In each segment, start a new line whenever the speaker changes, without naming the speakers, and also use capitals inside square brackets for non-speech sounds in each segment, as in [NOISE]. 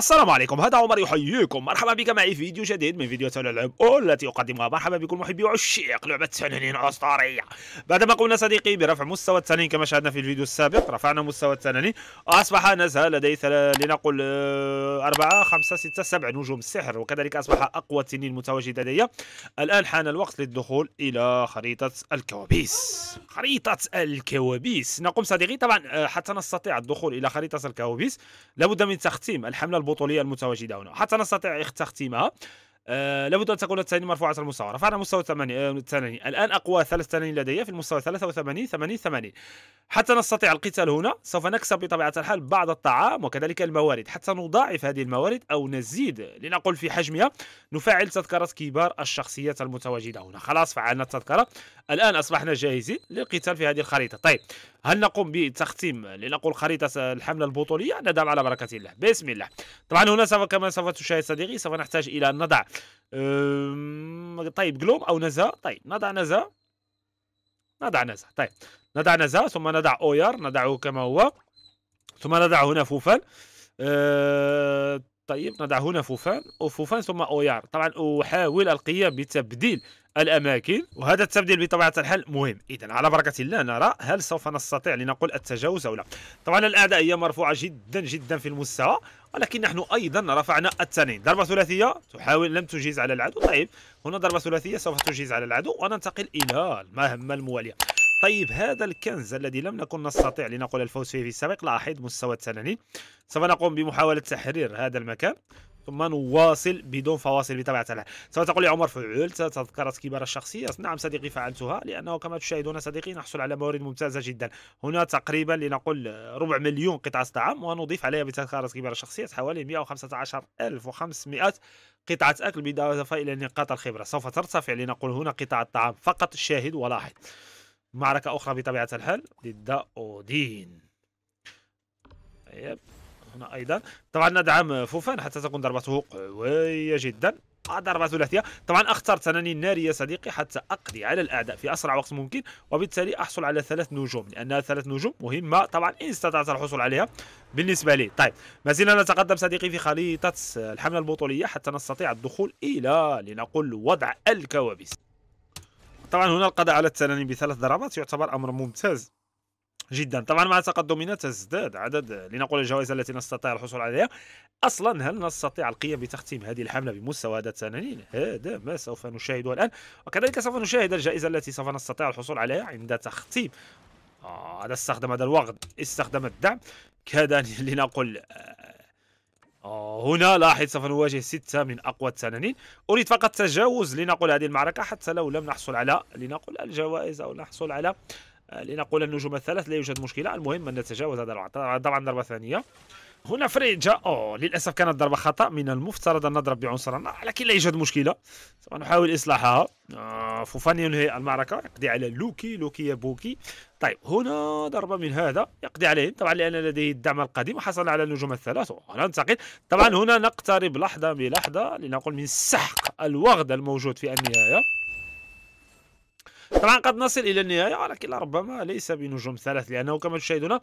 السلام عليكم هذا عمر يحييكم مرحبا بك معي في فيديو جديد من فيديوهات الالعاب التي اقدمها مرحبا بكم محبي عشاق لعبه تنانين اسطوريه بعدما قمنا صديقي برفع مستوى التنانين كما شاهدنا في الفيديو السابق رفعنا مستوى التنانين اصبح نزها لدي لنقل آه، أربعة خمسة ستة سبع نجوم سحر وكذلك اصبح اقوى التنين متواجد لدي الان حان الوقت للدخول الى خريطه الكوابيس خريطه الكوابيس نقوم صديقي طبعا آه، حتى نستطيع الدخول الى خريطه الكوابيس لابد من تختيم الحمله البطولية المتواجدة هنا حتى نستطيع تختيمها آه لابد ان تكون التنانين مرفوعه المستوى رفعنا مستوى 80 التنانين آه، الان اقوى ثلاث تنانين لدي في المستوى 83 80 80 حتى نستطيع القتال هنا سوف نكسب بطبيعه الحال بعض الطعام وكذلك الموارد حتى نضاعف هذه الموارد او نزيد لنقل في حجمها نفعل تذكره كبار الشخصيات المتواجده هنا خلاص فعلنا التذكره الان اصبحنا جاهزين للقتال في هذه الخريطه طيب هل نقوم بتختيم لنقول خريطه الحمله البطوليه ندعم على بركه الله بسم الله طبعا هنا سوف كما سوف تشاهد صديقي سوف نحتاج الى ان نضع طيب جلوب او نزا طيب نضع نزا نضع نزا طيب نضع نزا ثم نضع اوير نضعه كما هو ثم نضع هنا أه طيب نضع هنا فوفان وفوفان ثم اويار طبعا احاول القيام بتبديل الاماكن وهذا التبديل بطبيعه الحال مهم اذا على بركه الله نرى هل سوف نستطيع لنقول التجاوز او لا طبعا الاعداء هي مرفوعه جدا جدا في المستوى ولكن نحن ايضا رفعنا التنين ضربه ثلاثيه تحاول لم تجيز على العدو طيب هنا ضربه ثلاثيه سوف تجيز على العدو وننتقل الى المهمه المواليه طيب هذا الكنز الذي لم نكن نستطيع لنقول الفوز فيه في السابق لاحظ مستوى التنانين سوف نقوم بمحاولة تحرير هذا المكان ثم نواصل بدون فواصل بطبيعة الحال سوف تقول لي عمر فعلت تذكرت كبار الشخصية نعم صديقي فعلتها لأنه كما تشاهدون صديقي نحصل على موارد ممتازة جدا هنا تقريبا لنقول ربع مليون قطعة طعام ونضيف عليها بتذكرة كبار الشخصية حوالي 115500 قطعة أكل بالإضافة إلى نقاط الخبرة سوف ترتفع لنقول هنا قطعة طعام فقط شاهد ولاحظ معركة أخرى بطبيعة الحال ضد أودين يب هنا أيضا طبعا ندعم فوفان حتى تكون ضربته قوية جدا آه، ضربة ثلاثية طبعا اخترت تناني الناري يا صديقي حتى أقضي على الأعداء في أسرع وقت ممكن وبالتالي أحصل على ثلاث نجوم لأنها ثلاث نجوم مهمة طبعا إن استطعت الحصول عليها بالنسبة لي طيب ما زلنا نتقدم صديقي في خريطة الحملة البطولية حتى نستطيع الدخول إلى لنقل وضع الكوابيس طبعا هنا القضاء على التنانين بثلاث ضربات يعتبر امر ممتاز جدا طبعا مع تقدمنا تزداد عدد لنقول الجوائز التي نستطيع الحصول عليها اصلا هل نستطيع القيام بتختيم هذه الحمله بمستوى هذا التنانين هذا ما سوف نشاهده الان وكذلك سوف نشاهد الجائزه التي سوف نستطيع الحصول عليها عند تختيم آه، هذا آه استخدم هذا الوقت استخدم الدعم كذا [LAUGHS] لنقل آه آه، هنا لاحظ سوف نواجه ستة من أقوى التنانين أريد فقط تجاوز لنقل هذه المعركة حتى لو لم نحصل على لنقل الجوائز أو نحصل على آه، لنقول النجوم الثلاث لا يوجد مشكله المهم ان نتجاوز هذا طبعا ضربه ثانيه هنا فريد جاء أوه للاسف كانت ضربه خطا من المفترض ان نضرب بعنصر النار لكن لا يوجد مشكله سنحاول اصلاحها آه فوفان ينهي المعركه يقضي على لوكي لوكي يا بوكي طيب هنا ضربه من هذا يقضي عليهم طبعا لان لديه الدعم القديم وحصل على النجوم الثلاث ننتقل طبعا هنا نقترب لحظه بلحظه لنقول من سحق الوغد الموجود في النهايه طبعا قد نصل الى النهايه ولكن ربما ليس بنجوم ثلاث لانه كما تشاهدون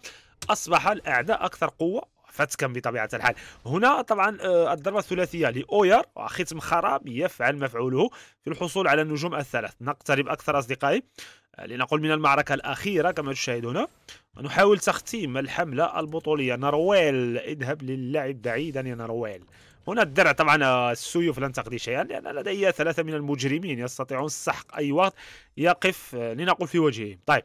اصبح الاعداء اكثر قوه فتكا بطبيعه الحال هنا طبعا آه، الضربه الثلاثيه لاوير وختم خراب يفعل مفعوله في الحصول على النجوم الثلاث نقترب اكثر اصدقائي آه، لنقول من المعركه الاخيره كما تشاهدون نحاول تختيم الحمله البطوليه نرويل اذهب للعب بعيدا يا نرويل هنا الدرع طبعا آه، السيوف لن تقضي شيئا لأن لدي ثلاثة من المجرمين يستطيعون سحق أي وقت يقف آه، لنقول في وجههم طيب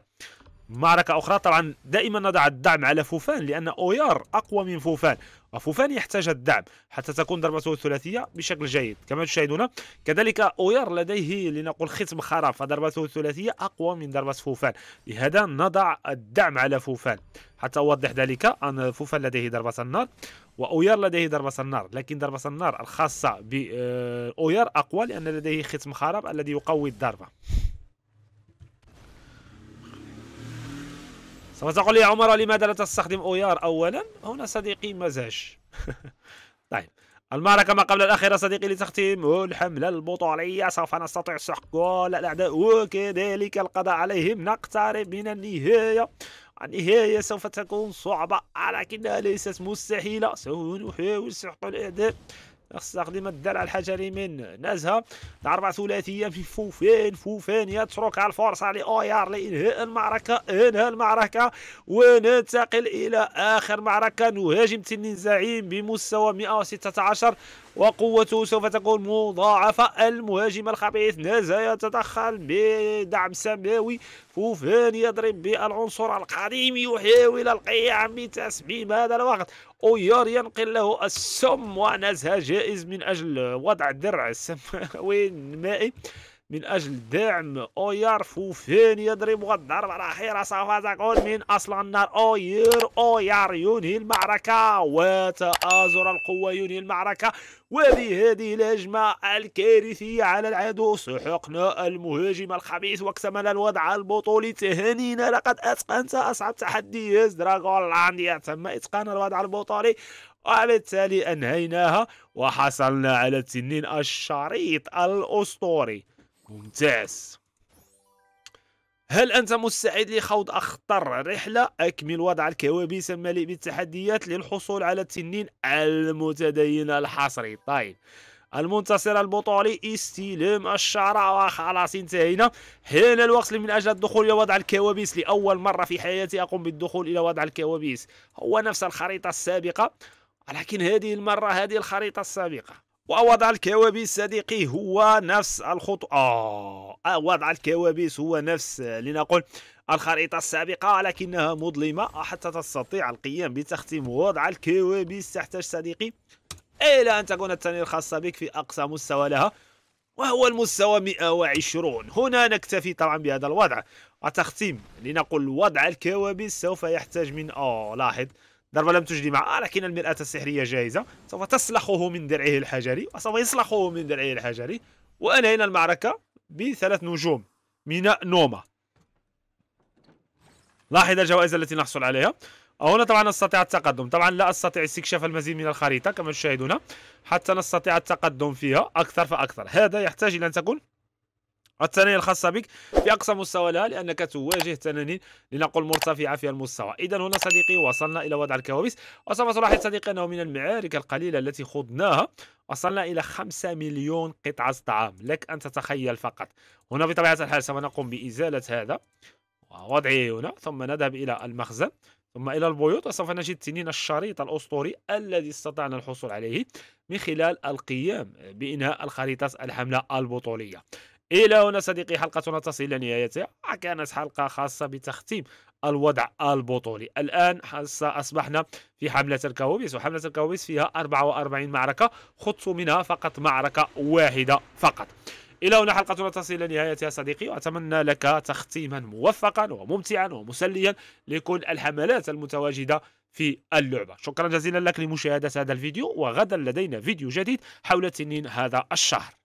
معركة أخرى طبعا دائما نضع الدعم على فوفان لأن أويار أقوى من فوفان وفوفان يحتاج الدعم حتى تكون ضربته الثلاثية بشكل جيد كما تشاهدون كذلك أويار لديه لنقول ختم خراب فضربته الثلاثية أقوى من ضربة فوفان لهذا نضع الدعم على فوفان حتى أوضح ذلك أن فوفان لديه ضربة النار وأويار لديه ضربة النار لكن ضربة النار الخاصة بأويار أقوى لأن لديه ختم خراب الذي يقوي الضربة لي يا عمر لماذا لا تستخدم أويار أولا هنا صديقي مزاج [LAUGHS] طيب المعركة ما قبل الأخيرة صديقي لتختيم الحملة البطولية سوف نستطيع سحق كل الأعداء وكذلك القضاء عليهم نقترب من النهاية النهاية سوف تكون صعبة لكنها ليست مستحيلة سوف نحاول سحق الأعداء استخدم الدلع الحجري من نزهه اليمين نازها ثلاثيه في فوفان فوفان يترك الفرصه لاويار لانهاء المعركه انهى المعركه وننتقل الى اخر معركه نهاجم تنين زعيم بمستوى 116 وقوته سوف تكون مضاعفة المهاجم الخبيث نزهه يتدخل بدعم سماوي فوفان يضرب بالعنصر القديم يحاول القيام بتسميم هذا الوقت اويار ينقل له السم ونزهة جائز من أجل وضع درع السماوي المائي من أجل دعم أوير فوفين يضرب الضرب الاخيره سوف تكون من أصل النار أوير أوير ينهي المعركة وتآزر القوة ينهي المعركة وبهذه الهجمة الكارثية على العدو سحقنا المهاجم الخبيث واكتمل الوضع البطولي تهانينا لقد أتقنت أصعب تحدي دراغونلانديا تم إتقان الوضع البطولي وبالتالي أنهيناها وحصلنا على التنين الشريط الأسطوري ممتاز هل أنت مستعد لخوض أخطر رحلة؟ أكمل وضع الكوابيس المليء بالتحديات للحصول على التنين المتدين الحصري طيب المنتصر البطولي استلام الشعرة وخلاص انتهينا حان الوقت من أجل الدخول إلى وضع الكوابيس لأول مرة في حياتي أقوم بالدخول إلى وضع الكوابيس هو نفس الخريطة السابقة ولكن هذه المرة هذه الخريطة السابقة ووضع الكوابيس صديقي هو نفس الخطوة آه، وضع الكوابيس هو نفس لنقول الخريطة السابقة لكنها مظلمة حتى تستطيع القيام بتختيم وضع الكوابيس تحتاج صديقي إلى أن تكون الثانية الخاصة بك في أقصى مستوى لها وهو المستوى 120 هنا نكتفي طبعا بهذا الوضع وتختيم لنقل وضع الكوابيس سوف يحتاج من آه لاحظ ضربة لم تجدي معه آه، لكن المرآة السحرية جاهزة سوف تسلخه من درعه الحجري وسوف يسلخه من درعه الحجري وأنهينا المعركة بثلاث نجوم ميناء نوما لاحظ الجوائز التي نحصل عليها هنا طبعا نستطيع التقدم طبعا لا أستطيع استكشاف المزيد من الخريطة كما تشاهدون حتى نستطيع التقدم فيها أكثر فأكثر هذا يحتاج إلى أن تكون التنانين الخاصة بك في أقصى مستوى لها لأنك تواجه تنانين لنقل مرتفعة في المستوى إذا هنا صديقي وصلنا إلى وضع الكوابيس وسوف تلاحظ صديقي أنه من المعارك القليلة التي خضناها وصلنا إلى 5 مليون قطعة طعام لك أن تتخيل فقط هنا بطبيعة الحال سوف نقوم بإزالة هذا ووضعه هنا ثم نذهب إلى المخزن ثم إلى البيوت وسوف نجد تنين الشريط الأسطوري الذي استطعنا الحصول عليه من خلال القيام بإنهاء الخريطة الحملة البطولية إلى هنا صديقي حلقتنا تصل إلى نهايتها كانت حلقة خاصة بتختيم الوضع البطولي الآن أصبحنا في حملة الكوابيس وحملة الكوابيس فيها 44 معركة خطوا منها فقط معركة واحدة فقط إلى هنا حلقتنا تصل إلى نهايتها صديقي وأتمنى لك تختيما موفقا وممتعا ومسليا لكل الحملات المتواجدة في اللعبة شكرا جزيلا لك لمشاهدة هذا الفيديو وغدا لدينا فيديو جديد حول تنين هذا الشهر